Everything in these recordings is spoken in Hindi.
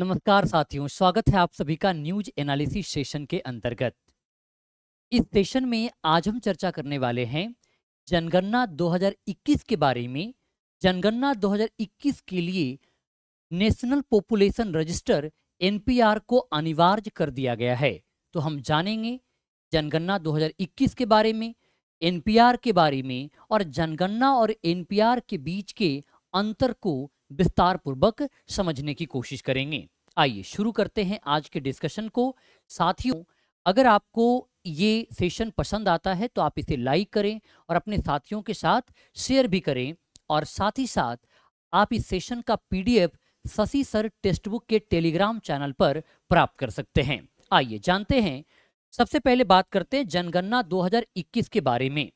नमस्कार साथियों स्वागत है आप सभी का न्यूज एनालिसिस सेशन के अंतर्गत इस सेशन में आज हम चर्चा करने वाले हैं जनगणना 2021 के बारे में जनगणना 2021 के लिए नेशनल पॉपुलेशन रजिस्टर एनपीआर को अनिवार्य कर दिया गया है तो हम जानेंगे जनगणना 2021 के बारे में एनपीआर के बारे में और जनगणना और एनपीआर के बीच के अंतर को विस्तार पूर्वक समझने की कोशिश करेंगे आइए शुरू करते हैं आज के डिस्कशन को साथियों अगर आपको ये सेशन पसंद आता है तो आप इसे लाइक करें और अपने साथियों के साथ शेयर भी करें और साथ ही साथ आप इस सेशन का पीडीएफ डी सर टेक्स्ट बुक के टेलीग्राम चैनल पर प्राप्त कर सकते हैं आइए जानते हैं सबसे पहले बात करते हैं जनगणना 2021 के बारे में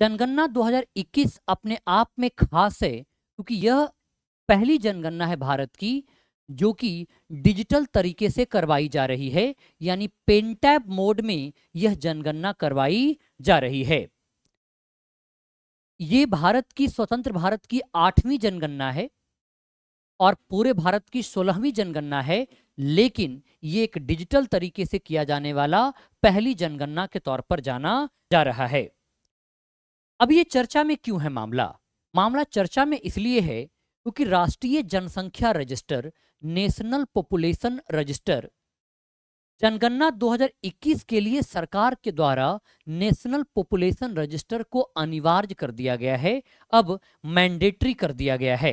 जनगणना 2021 अपने आप में खास है क्योंकि यह पहली जनगणना है भारत की जो कि डिजिटल तरीके से करवाई जा रही है यानी पेंटैप मोड में यह जनगणना करवाई जा रही है ये भारत की स्वतंत्र भारत की आठवीं जनगणना है और पूरे भारत की सोलहवीं जनगणना है लेकिन ये एक डिजिटल तरीके से किया जाने वाला पहली जनगणना के तौर पर जाना जा रहा है अब ये चर्चा में क्यों है मामला मामला चर्चा में इसलिए है क्योंकि राष्ट्रीय जनसंख्या रजिस्टर नेशनल पॉपुलेशन रजिस्टर जनगणना 2021 के लिए सरकार के द्वारा नेशनल पॉपुलेशन रजिस्टर को अनिवार्य कर दिया गया है अब मैंडेटरी कर दिया गया है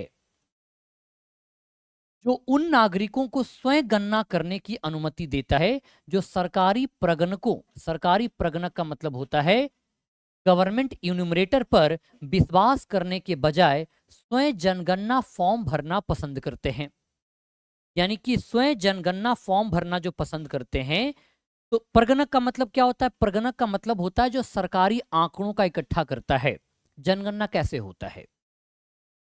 जो उन नागरिकों को स्वयं गणना करने की अनुमति देता है जो सरकारी प्रगणकों सरकारी प्रगणक का मतलब होता है गवर्नमेंट यूनिमरेटर पर विश्वास करने के बजाय स्वयं जनगणना फॉर्म भरना पसंद करते हैं यानी कि स्वयं जनगणना फॉर्म भरना जो पसंद करते हैं तो प्रगणक का मतलब क्या होता है प्रगणक का मतलब होता है जो सरकारी आंकड़ों का इकट्ठा करता है जनगणना कैसे होता है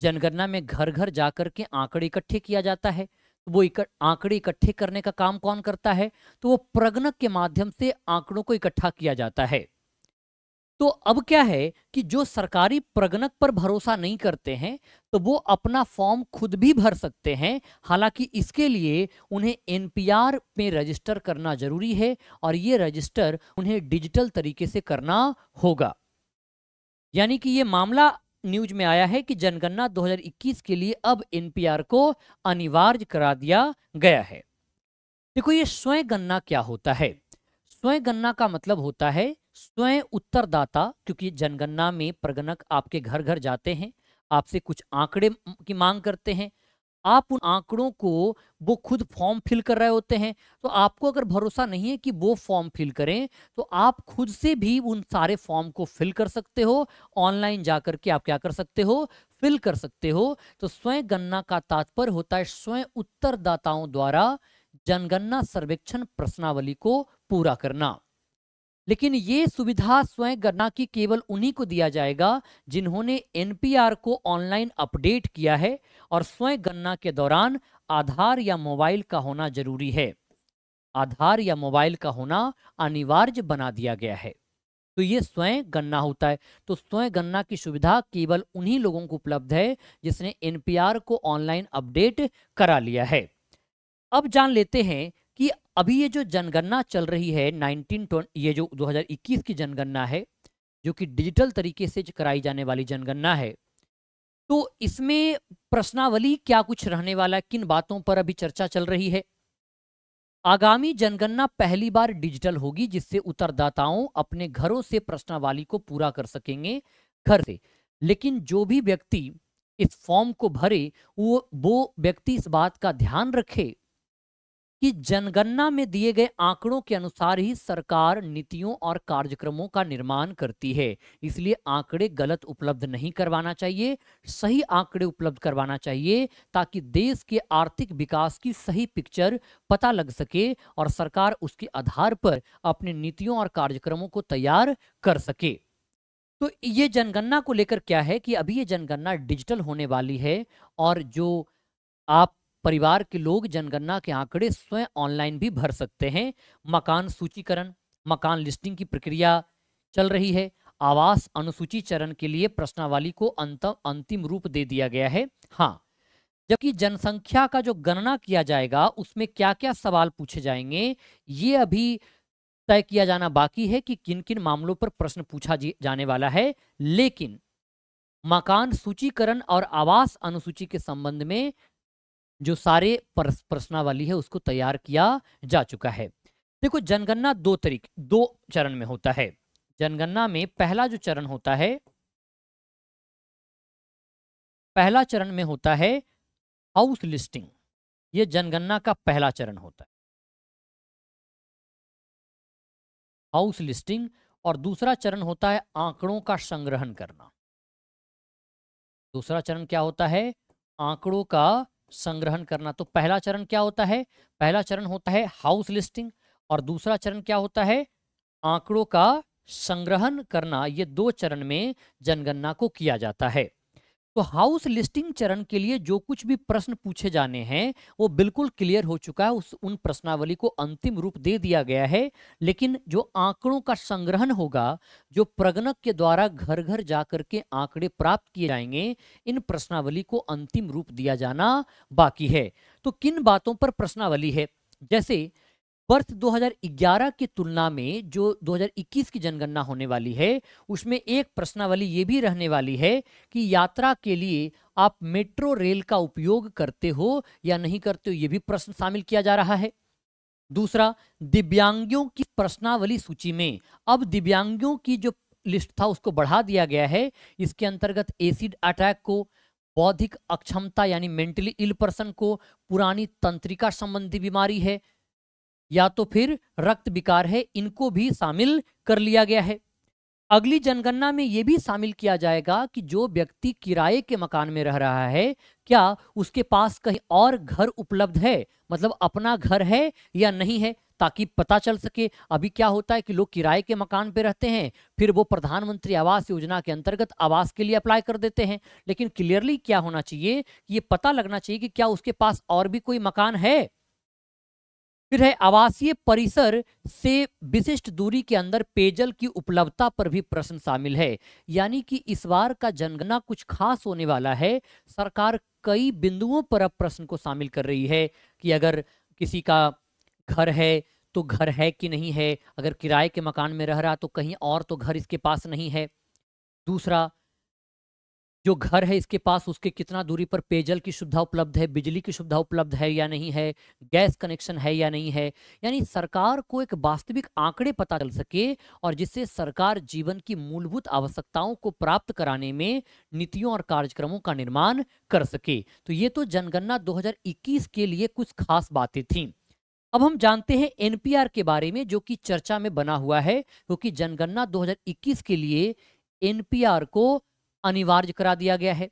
जनगणना में घर घर जाकर के आंकड़े इकट्ठे किया जाता है तो वो आंकड़े इकट्ठे करने का काम कौन करता है तो वो प्रगणक के माध्यम से आंकड़ों को इकट्ठा किया जाता है तो अब क्या है कि जो सरकारी प्रगणक पर भरोसा नहीं करते हैं तो वो अपना फॉर्म खुद भी भर सकते हैं हालांकि इसके लिए उन्हें एनपीआर में रजिस्टर करना जरूरी है और ये रजिस्टर उन्हें डिजिटल तरीके से करना होगा यानी कि ये मामला न्यूज में आया है कि जनगणना 2021 के लिए अब एनपीआर को अनिवार्य करा दिया गया है देखो ये स्वयं गणना क्या होता है स्वयं गणना का मतलब होता है स्वयं उत्तरदाता क्योंकि जनगणना में प्रगणक आपके घर घर जाते हैं आपसे कुछ आंकड़े की मांग करते हैं आप उन आंकड़ों को वो खुद फॉर्म फिल कर रहे होते हैं तो आपको अगर भरोसा नहीं है कि वो फॉर्म फिल करें तो आप खुद से भी उन सारे फॉर्म को फिल कर सकते हो ऑनलाइन जा के आप क्या कर सकते हो फिल कर सकते हो तो स्वयं गणना का तात्पर्य होता है स्वयं उत्तरदाताओं द्वारा जनगणना सर्वेक्षण प्रश्नावली को पूरा करना लेकिन ये सुविधा स्वयं गणना की केवल उन्हीं को दिया जाएगा जिन्होंने एनपीआर को ऑनलाइन अपडेट किया है और स्वयं गणना के दौरान आधार या मोबाइल का होना जरूरी है आधार या मोबाइल का होना अनिवार्य बना दिया गया है तो ये स्वयं गणना होता है तो स्वयं गणना की सुविधा केवल उन्हीं लोगों को उपलब्ध है जिसने एनपीआर को ऑनलाइन अपडेट करा लिया है अब जान लेते हैं कि अभी ये जो जनगणना चल रही है 19 ये जो 2021 की जनगणना है जो कि डिजिटल तरीके से कराई जाने वाली जनगणना है तो इसमें प्रश्नावली क्या कुछ रहने वाला किन बातों पर अभी चर्चा चल रही है आगामी जनगणना पहली बार डिजिटल होगी जिससे उत्तरदाताओं अपने घरों से प्रश्नावली को पूरा कर सकेंगे घर से लेकिन जो भी व्यक्ति इस फॉर्म को भरे वो वो व्यक्ति इस बात का ध्यान रखे कि जनगणना में दिए गए आंकड़ों के अनुसार ही सरकार नीतियों और कार्यक्रमों का निर्माण करती है इसलिए आंकड़े गलत उपलब्ध नहीं करवाना चाहिए सही आंकड़े उपलब्ध करवाना चाहिए ताकि देश के आर्थिक विकास की सही पिक्चर पता लग सके और सरकार उसके आधार पर अपनी नीतियों और कार्यक्रमों को तैयार कर सके तो ये जनगणना को लेकर क्या है कि अभी ये जनगणना डिजिटल होने वाली है और जो आप परिवार के लोग जनगणना के आंकड़े स्वयं ऑनलाइन भी भर सकते हैं मकान सूचीकरण मकान लिस्टिंग की प्रक्रिया चल रही है आवास अनुसूची चरण के लिए प्रश्नावली को अंतम अंतिम रूप दे दिया गया है हाँ जबकि जनसंख्या का जो गणना किया जाएगा उसमें क्या क्या सवाल पूछे जाएंगे ये अभी तय किया जाना बाकी है कि किन किन मामलों पर प्रश्न पूछा जाने वाला है लेकिन मकान सूचीकरण और आवास अनुसूची के संबंध में जो सारे प्रश्नावली है उसको तैयार किया जा चुका है देखो जनगणना दो तरीके दो चरण में होता है जनगणना में पहला जो चरण होता है पहला चरण में होता है हाउस लिस्टिंग यह जनगणना का पहला चरण होता है हाउस लिस्टिंग और दूसरा चरण होता है आंकड़ों का संग्रहण करना दूसरा चरण क्या होता है आंकड़ों का संग्रहण करना तो पहला चरण क्या होता है पहला चरण होता है हाउस लिस्टिंग और दूसरा चरण क्या होता है आंकड़ों का संग्रहण करना ये दो चरण में जनगणना को किया जाता है तो हाउस लिस्टिंग चरण के लिए जो कुछ भी प्रश्न पूछे जाने हैं वो बिल्कुल क्लियर हो चुका है उस उन प्रश्नावली को अंतिम रूप दे दिया गया है लेकिन जो आंकड़ों का संग्रहण होगा जो प्रगणक के द्वारा घर घर जाकर के आंकड़े प्राप्त किए जाएंगे इन प्रश्नावली को अंतिम रूप दिया जाना बाकी है तो किन बातों पर प्रश्नावली है जैसे वर्ष 2011 की तुलना में जो 2021 की जनगणना होने वाली है उसमें एक प्रश्नावली ये भी रहने वाली है कि यात्रा के लिए आप मेट्रो रेल का उपयोग करते हो या नहीं करते हो ये भी प्रश्न शामिल किया जा रहा है दूसरा दिव्यांगों की प्रश्नावली सूची में अब दिव्यांगों की जो लिस्ट था उसको बढ़ा दिया गया है इसके अंतर्गत एसिड अटैक को बौद्धिक अक्षमता यानी मेंटली इल पर्सन को पुरानी तंत्रिका संबंधी बीमारी है या तो फिर रक्त विकार है इनको भी शामिल कर लिया गया है अगली जनगणना में यह भी शामिल किया जाएगा कि जो व्यक्ति किराए के मकान में रह रहा है क्या उसके पास कहीं और घर उपलब्ध है मतलब अपना घर है या नहीं है ताकि पता चल सके अभी क्या होता है कि लोग किराए के मकान पे रहते हैं फिर वो प्रधानमंत्री आवास योजना के अंतर्गत आवास के लिए अप्लाई कर देते हैं लेकिन क्लियरली क्या होना चाहिए ये पता लगना चाहिए कि क्या उसके पास और भी कोई मकान है फिर है आवासीय परिसर से विशिष्ट दूरी के अंदर पेयजल की उपलब्धता पर भी प्रश्न शामिल है यानी कि इस बार का जनगणना कुछ खास होने वाला है सरकार कई बिंदुओं पर अब प्रश्न को शामिल कर रही है कि अगर किसी का घर है तो घर है कि नहीं है अगर किराए के मकान में रह रहा तो कहीं और तो घर इसके पास नहीं है दूसरा जो घर है इसके पास उसके कितना दूरी पर पेयजल की सुविधा उपलब्ध है बिजली की सुविधा उपलब्ध है या नहीं है गैस कनेक्शन है या नहीं है यानी सरकार को एक वास्तविक आंकड़े पता चल सके और जिससे सरकार जीवन की मूलभूत आवश्यकताओं को प्राप्त कराने में नीतियों और कार्यक्रमों का निर्माण कर सके तो ये तो जनगणना दो के लिए कुछ खास बातें थी अब हम जानते हैं एनपीआर के बारे में जो कि चर्चा में बना हुआ है क्योंकि तो जनगणना 2021 के लिए एनपीआर को अनिवार्य करा दिया गया है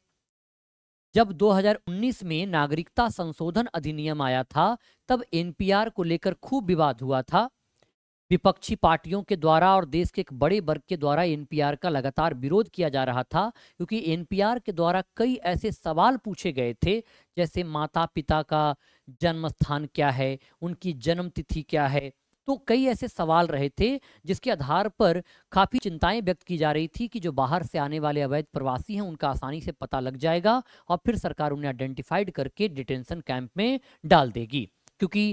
जब 2019 में नागरिकता संशोधन अधिनियम आया था तब एनपीआर को लेकर खूब विवाद हुआ था विपक्षी पार्टियों के द्वारा और देश के एक बड़े वर्ग के द्वारा एनपीआर का लगातार विरोध किया जा रहा था क्योंकि एनपीआर के द्वारा कई ऐसे सवाल पूछे गए थे जैसे माता पिता का जन्म स्थान क्या है उनकी जन्म तिथि क्या है तो कई ऐसे सवाल रहे थे जिसके आधार पर काफ़ी चिंताएं व्यक्त की जा रही थी कि जो बाहर से आने वाले अवैध प्रवासी हैं उनका आसानी से पता लग जाएगा और फिर सरकार उन्हें आइडेंटिफाइड करके डिटेंशन कैंप में डाल देगी क्योंकि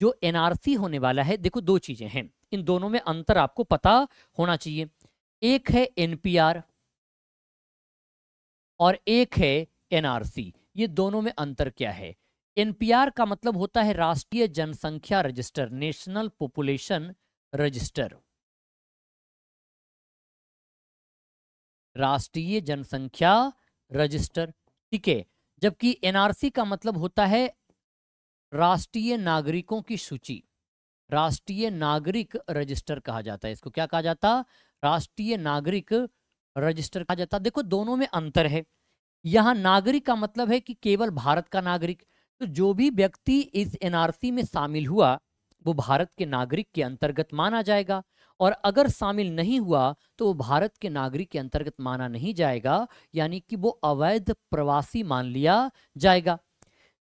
जो एनआरसी होने वाला है देखो दो चीज़ें हैं इन दोनों में अंतर आपको पता होना चाहिए एक है एनपीआर और एक है एनआरसी ये दोनों में अंतर क्या है एनपीआर का मतलब होता है राष्ट्रीय जनसंख्या रजिस्टर नेशनल पॉपुलेशन रजिस्टर राष्ट्रीय जनसंख्या रजिस्टर ठीक है जबकि एनआरसी का मतलब होता है राष्ट्रीय नागरिकों की सूची राष्ट्रीय नागरिक रजिस्टर कहा जाता है इसको क्या कहा जाता राष्ट्रीय नागरिक रजिस्टर कहा जाता देखो दोनों में अंतर है यहां नागरिक का मतलब है कि केवल भारत का नागरिक तो जो भी व्यक्ति इस एनआरसी में शामिल हुआ वो भारत के नागरिक के अंतर्गत माना जाएगा और अगर शामिल नहीं हुआ तो वो भारत के नागरिक के अंतर्गत माना नहीं जाएगा यानी कि वो अवैध प्रवासी मान लिया जाएगा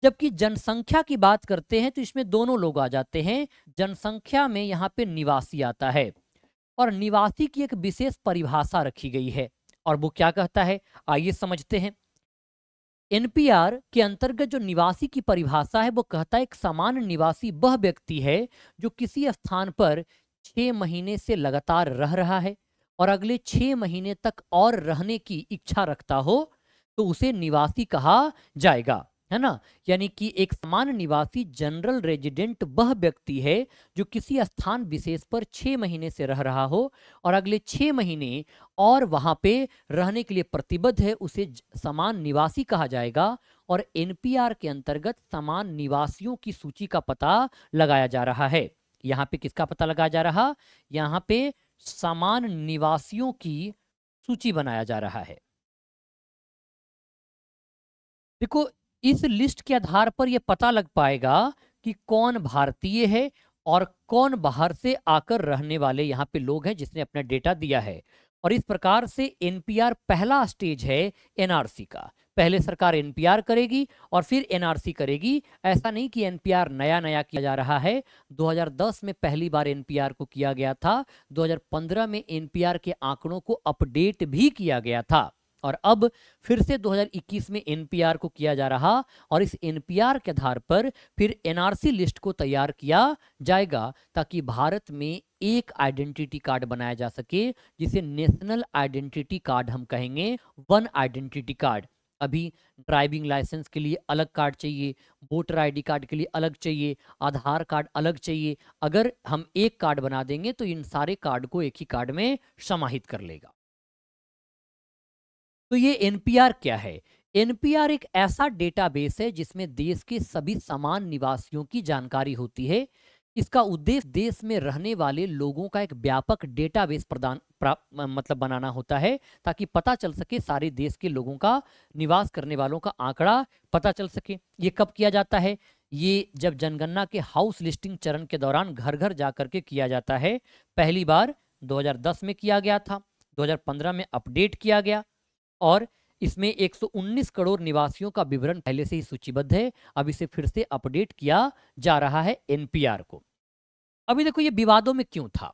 जबकि जनसंख्या की बात करते हैं तो इसमें दोनों लोग आ जाते हैं जनसंख्या में यहाँ पे निवासी आता है और निवासी की एक विशेष परिभाषा रखी गई है और वो क्या कहता है आइए समझते हैं एनपीआर के अंतर्गत जो निवासी की परिभाषा है वो कहता है एक सामान्य निवासी वह व्यक्ति है जो किसी स्थान पर छ महीने से लगातार रह रहा है और अगले छह महीने तक और रहने की इच्छा रखता हो तो उसे निवासी कहा जाएगा है ना यानी कि एक समान निवासी जनरल रेजिडेंट वह व्यक्ति है जो किसी स्थान विशेष पर छः महीने से रह रहा हो और अगले छः महीने और वहाँ पे रहने के लिए प्रतिबद्ध है उसे समान निवासी कहा जाएगा और एनपीआर के अंतर्गत समान निवासियों की सूची का पता लगाया जा रहा है यहाँ पे किसका पता लगाया जा रहा यहाँ पे समान निवासियों की सूची बनाया जा रहा है देखो इस लिस्ट के आधार पर यह पता लग पाएगा कि कौन भारतीय है और कौन बाहर से आकर रहने वाले यहाँ पे लोग हैं जिसने अपना डेटा दिया है और इस प्रकार से एनपीआर पहला स्टेज है एनआरसी का पहले सरकार एनपीआर करेगी और फिर एनआरसी करेगी ऐसा नहीं कि एनपीआर नया नया किया जा रहा है 2010 में पहली बार एनपीआर को किया गया था 2015 में एनपीआर के आंकड़ों को अपडेट भी किया गया था और अब फिर से 2021 में एनपीआर को किया जा रहा और इस एनपीआर के आधार पर फिर एनआरसी लिस्ट को तैयार किया जाएगा ताकि भारत में एक आइडेंटिटी कार्ड बनाया जा सके जिसे नेशनल आइडेंटिटी कार्ड हम कहेंगे वन आइडेंटिटी कार्ड अभी ड्राइविंग लाइसेंस के लिए अलग कार्ड चाहिए वोटर आईडी कार्ड के लिए अलग चाहिए आधार कार्ड अलग चाहिए अगर हम एक कार्ड बना देंगे तो इन सारे कार्ड को एक ही कार्ड में समाहित कर लेगा तो ये एनपीआर क्या है एनपीआर एक ऐसा डेटाबेस है जिसमें देश के सभी समान निवासियों की जानकारी होती है इसका उद्देश्य देश में रहने वाले लोगों का एक व्यापक डेटाबेस प्रदान मतलब बनाना होता है ताकि पता चल सके सारे देश के लोगों का निवास करने वालों का आंकड़ा पता चल सके ये कब किया जाता है ये जब जनगणना के हाउस लिस्टिंग चरण के दौरान घर घर जाकर के किया जाता है पहली बार 2010 में किया गया था 2015 में अपडेट किया गया और इसमें 119 करोड़ निवासियों का विवरण पहले से ही सूचीबद्ध है अब इसे फिर से अपडेट किया जा रहा है एनपीआर को अभी देखो ये विवादों में क्यों था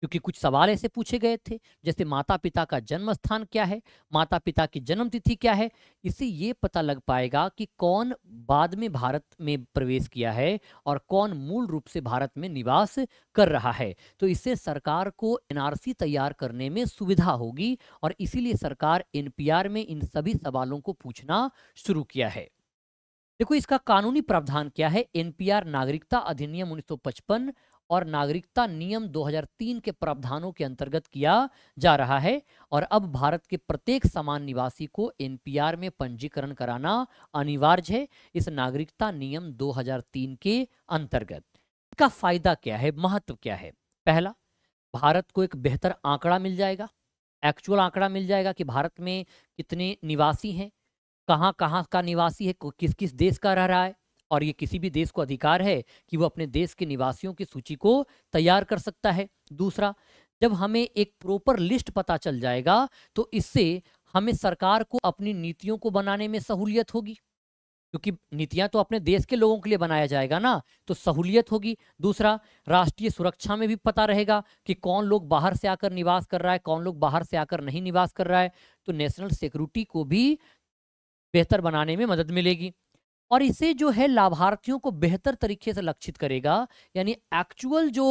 क्योंकि कुछ सवाल ऐसे पूछे गए थे जैसे माता पिता का जन्म स्थान क्या है माता पिता की जन्म तिथि क्या है इससे ये पता लग पाएगा कि कौन बाद में भारत में प्रवेश किया है और कौन मूल रूप से भारत में निवास कर रहा है तो इससे सरकार को एनआरसी तैयार करने में सुविधा होगी और इसीलिए सरकार एनपीआर में इन सभी सवालों को पूछना शुरू किया है देखो इसका कानूनी प्रावधान क्या है एनपीआर नागरिकता अधिनियम 1955 और नागरिकता नियम 2003 के प्रावधानों के अंतर्गत किया जा रहा है और अब भारत के प्रत्येक समान निवासी को एनपीआर में पंजीकरण कराना अनिवार्य है इस नागरिकता नियम 2003 के अंतर्गत इसका फायदा क्या है महत्व क्या है पहला भारत को एक बेहतर आंकड़ा मिल जाएगा एक्चुअल आंकड़ा मिल जाएगा कि भारत में कितने निवासी हैं कहाँ कहाँ का निवासी है किस किस देश का रह रहा है और ये किसी भी देश को अधिकार है कि वो अपने देश के निवासियों की सूची को तैयार कर सकता है दूसरा जब हमें एक प्रॉपर लिस्ट पता चल जाएगा तो इससे हमें सरकार को अपनी नीतियों को बनाने में सहूलियत होगी क्योंकि नीतियां तो अपने देश के लोगों के लिए बनाया जाएगा ना तो सहूलियत होगी दूसरा राष्ट्रीय सुरक्षा में भी पता रहेगा कि कौन लोग बाहर से आकर निवास कर रहा है कौन लोग बाहर से आकर नहीं निवास कर रहा है तो नेशनल सिक्योरिटी को भी बेहतर बनाने में मदद मिलेगी और इसे जो है लाभार्थियों को बेहतर तरीके से लक्षित करेगा यानी एक्चुअल जो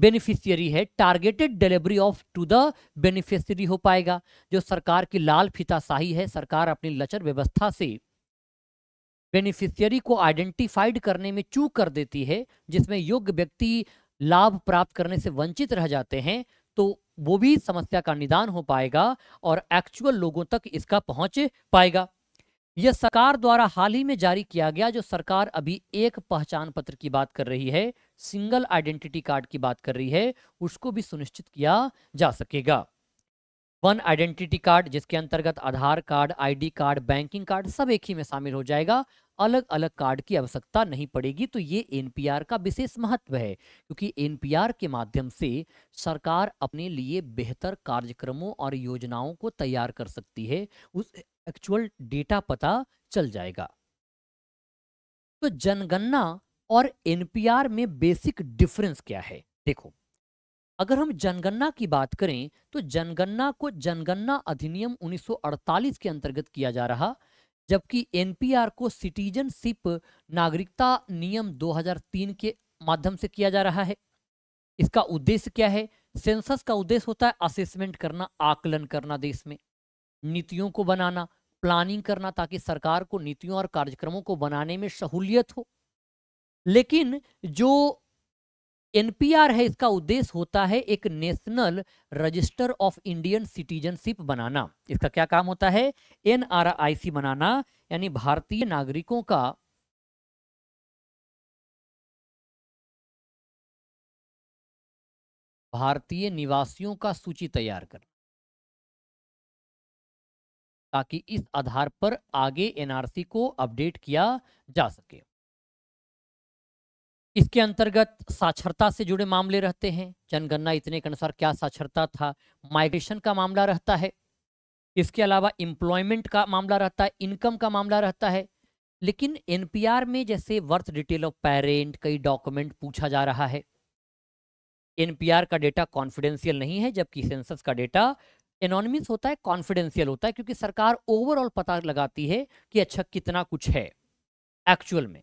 बेनिफिशियरी है targeted delivery of to the beneficiary हो पाएगा जो सरकार की लाल फिताशाही है सरकार अपनी लचर व्यवस्था से बेनिफिशियरी को आइडेंटिफाइड करने में चूक कर देती है जिसमें योग्य व्यक्ति लाभ प्राप्त करने से वंचित रह जाते हैं तो वो भी समस्या का निदान हो पाएगा और एक्चुअल लोगों तक इसका पहुंच पाएगा यह सरकार द्वारा हाल ही में जारी किया गया जो सरकार अभी एक पहचान पत्र की बात कर रही है सिंगल आइडेंटिटी कार्ड की बात कर रही है उसको भी सुनिश्चित किया जा सकेगा वन आइडेंटिटी कार्ड जिसके अंतर्गत Aadhaar card ID card banking card सब एक ही में शामिल हो जाएगा अलग अलग कार्ड की आवश्यकता नहीं पड़ेगी तो ये एनपीआर का विशेष महत्व है क्योंकि एनपीआर के माध्यम से सरकार अपने लिए बेहतर कार्यक्रमों और योजनाओं को तैयार कर सकती है उस एक्चुअल डेटा पता चल जाएगा तो जनगणना और एनपीआर में बेसिक डिफरेंस क्या है देखो अगर हम जनगणना की बात करें तो जनगणना को जनगणना अधिनियम 1948 के अंतर्गत किया जा रहा जबकि एनपीआर को सिटीजनशिप नागरिकता नियम 2003 के माध्यम से किया जा रहा है इसका उद्देश्य क्या है सेंसस का उद्देश्य होता है असेसमेंट करना आकलन करना देश में नीतियों को बनाना प्लानिंग करना ताकि सरकार को नीतियों और कार्यक्रमों को बनाने में सहूलियत हो लेकिन जो एनपीआर है इसका उद्देश्य होता है एक national register of Indian citizenship बनाना इसका क्या काम होता है एनआरआईसी बनाना यानी भारतीय नागरिकों का भारतीय निवासियों का सूची तैयार कर ताकि इस आधार पर आगे एनआरसी को अपडेट किया जा सके इसके अंतर्गत साक्षरता से जुड़े मामले रहते हैं जनगणना इतने के अनुसार क्या साक्षरता था माइग्रेशन का मामला रहता है इसके अलावा एम्प्लॉयमेंट का मामला रहता है इनकम का मामला रहता है लेकिन एनपीआर में जैसे वर्थ डिटेल ऑफ पेरेंट कई डॉक्यूमेंट पूछा जा रहा है एनपीआर का डेटा कॉन्फिडेंशियल नहीं है जबकि सेंसस का डेटा एनोनमिस होता है कॉन्फिडेंशियल होता है क्योंकि सरकार ओवरऑल पता लगाती है कि अच्छा कितना कुछ है एक्चुअल में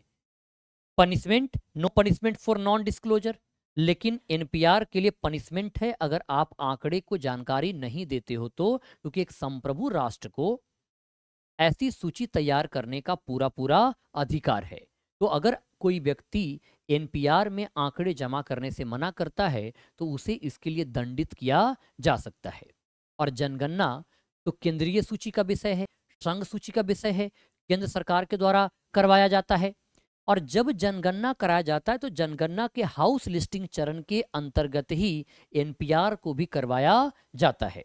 punishment no punishment for non disclosure लेकिन एनपीआर के लिए पनिशमेंट है अगर आप आंकड़े को जानकारी नहीं देते हो तो क्योंकि एक संप्रभु राष्ट्र को ऐसी सूची तैयार करने का पूरा पूरा अधिकार है तो अगर कोई व्यक्ति एनपीआर में आंकड़े जमा करने से मना करता है तो उसे इसके लिए दंडित किया जा सकता है और जनगणना तो केंद्रीय सूची का विषय है संघ सूची का विषय है केंद्र सरकार के द्वारा करवाया जाता है और जब जनगणना कराया जाता है तो जनगणना के हाउस लिस्टिंग चरण के अंतर्गत ही एनपीआर को भी करवाया जाता है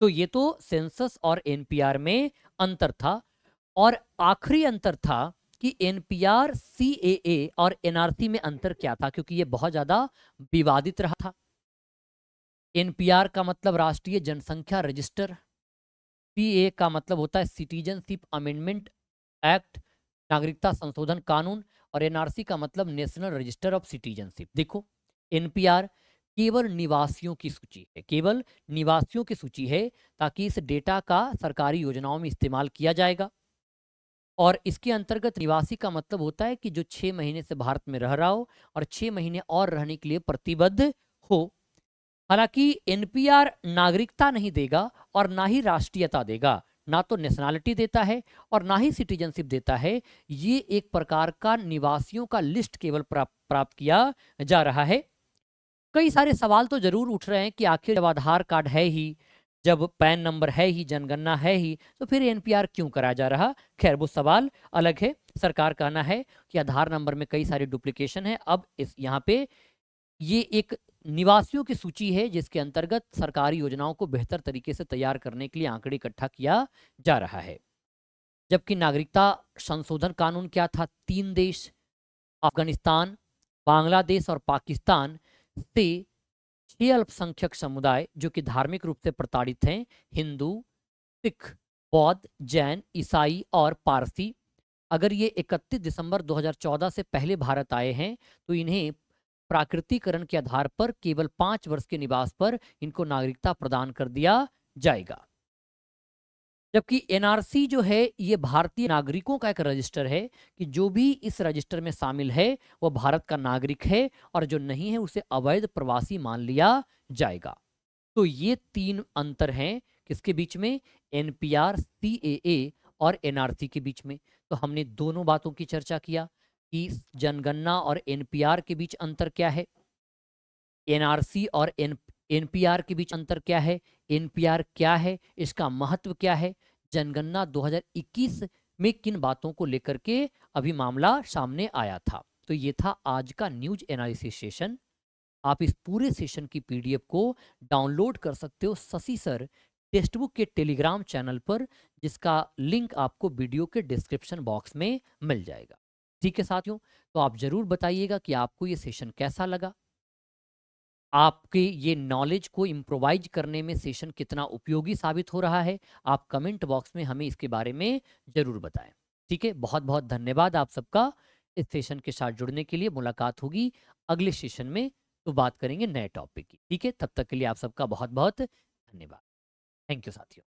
तो ये तो सेंसस और एनपीआर में अंतर था और आखिरी अंतर था कि एनपीआर सीएए और एनआरसी में अंतर क्या था क्योंकि ये बहुत ज्यादा विवादित रहा था एनपीआर का मतलब राष्ट्रीय जनसंख्या रजिस्टर सीए का मतलब होता है सिटीजनशिप अमेंडमेंट एक्ट नागरिकता संशोधन कानून और एनआरसी का मतलब नेशनल रजिस्टर ऑफ सिटीजनशिप देखो एनपीआर केवल निवासियों की सूची है केवल निवासियों की सूची है ताकि इस डेटा का सरकारी योजनाओं में इस्तेमाल किया जाएगा और इसके अंतर्गत निवासी का मतलब होता है कि जो छः महीने से भारत में रह रहा हो और छः महीने और रहने के लिए प्रतिबद्ध हो हालांकि एनपीआर नागरिकता नहीं देगा और ना ही राष्ट्रीयता देगा ना तो नेशनैलिटी देता है और ना ही सिटीजनशिप देता है ये एक प्रकार का निवासियों का लिस्ट केवल प्राप्त किया जा रहा है कई सारे सवाल तो जरूर उठ रहे हैं कि आखिर जब आधार कार्ड है ही जब पैन नंबर है ही जनगणना है ही तो फिर एनपीआर क्यों कराया जा रहा खैर वो सवाल अलग है सरकार कहना है कि आधार नंबर में कई सारे डुप्लीकेशन है अब इस यहाँ पे ये एक निवासियों की सूची है जिसके अंतर्गत सरकारी योजनाओं को बेहतर तरीके से तैयार करने के लिए आंकड़े इकट्ठा किया जा रहा है जबकि नागरिकता संशोधन कानून क्या था तीन देश अफगानिस्तान बांग्लादेश और पाकिस्तान से छह अल्पसंख्यक समुदाय जो कि धार्मिक रूप से प्रताड़ित हैं हिंदू सिख बौद्ध जैन ईसाई और पारसी अगर ये 31 दिसंबर 2014 से पहले भारत आए हैं तो इन्हें प्राकृतिकरण के आधार पर केवल पांच वर्ष के निवास पर इनको नागरिकता प्रदान कर दिया जाएगा जबकि एनआरसी जो है ये भारतीय नागरिकों का एक रजिस्टर है कि जो भी इस रजिस्टर में शामिल है वह भारत का नागरिक है और जो नहीं है उसे अवैध प्रवासी मान लिया जाएगा तो ये तीन अंतर हैं किसके बीच में एनपीआर सीएए और एनआरसी के बीच में तो हमने दोनों बातों की चर्चा किया कि जनगणना और एनपीआर के बीच अंतर क्या है एनआरसी और एन एनपीआर के बीच अंतर क्या है एनपीआर क्या है इसका महत्व क्या है जनगणना 2021 में किन बातों को लेकर के अभी मामला सामने आया था तो ये था आज का न्यूज एनालिसिस सेशन आप इस पूरे सेशन की पीडीएफ को डाउनलोड कर सकते हो शशि सर टेक्स्टबुक के टेलीग्राम चैनल पर जिसका लिंक आपको वीडियो के डिस्क्रिप्शन बॉक्स में मिल जाएगा ठीक है साथियों तो आप ज़रूर बताइएगा कि आपको ये सेशन कैसा लगा आपके ये नॉलेज को इम्प्रोवाइज करने में सेशन कितना उपयोगी साबित हो रहा है आप कमेंट बॉक्स में हमें इसके बारे में ज़रूर बताएं ठीक है बहुत बहुत धन्यवाद आप सबका इस सेशन के साथ जुड़ने के लिए मुलाकात होगी अगले सेशन में तो बात करेंगे नए टॉपिक की ठीक है तब तक के लिए आप सबका बहुत बहुत धन्यवाद थैंक यू साथियों